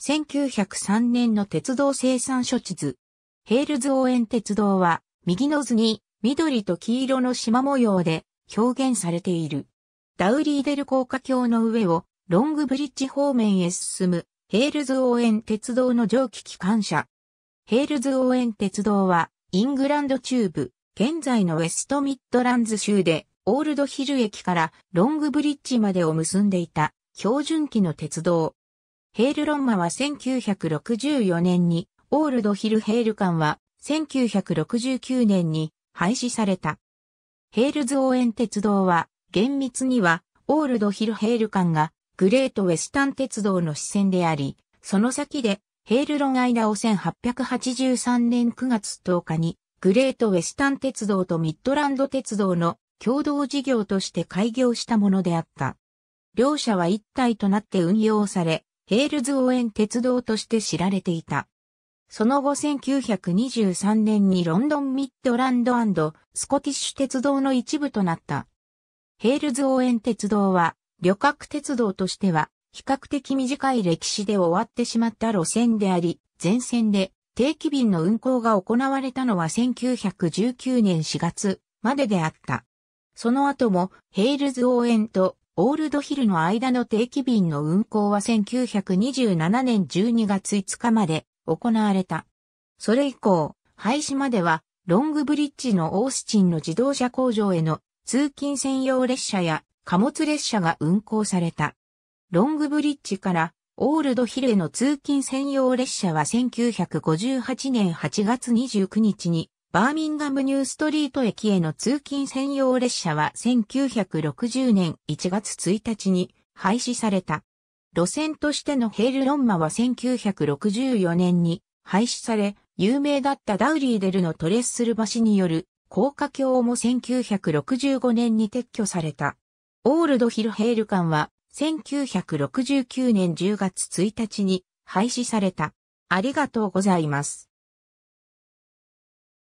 1903年の鉄道生産処置図。ヘールズ応援鉄道は、右の図に緑と黄色の縞模様で表現されている。ダウリーデル高架橋の上をロングブリッジ方面へ進むヘールズ応援鉄道の蒸気機関車。ヘールズ応援鉄道はイングランド中部、現在のウェストミッドランズ州でオールドヒル駅からロングブリッジまでを結んでいた標準機の鉄道。ヘールロンマは1964年に、オールドヒルヘール館は1969年に廃止された。ヘールズ応援鉄道は、厳密には、オールドヒルヘール間が、グレートウェスタン鉄道の支線であり、その先で、ヘールロン間を1883年9月10日に、グレートウェスタン鉄道とミッドランド鉄道の共同事業として開業したものであった。両社は一体となって運用され、ヘールズ応援鉄道として知られていた。その後1923年にロンドンミッドランドスコティッシュ鉄道の一部となった。ヘールズ応援鉄道は、旅客鉄道としては、比較的短い歴史で終わってしまった路線であり、前線で定期便の運行が行われたのは1919年4月までであった。その後もヘールズ応援とオールドヒルの間の定期便の運行は1927年12月5日まで行われた。それ以降、廃止までは、ロングブリッジのオースチンの自動車工場への通勤専用列車や貨物列車が運行された。ロングブリッジからオールドヒルへの通勤専用列車は1958年8月29日にバーミンガムニューストリート駅への通勤専用列車は1960年1月1日に廃止された。路線としてのヘールロンマは1964年に廃止され、有名だったダウリーデルのトレッスル橋による高架橋も1965年に撤去された。オールドヒルヘール間は1969年10月1日に廃止された。ありがとうございます。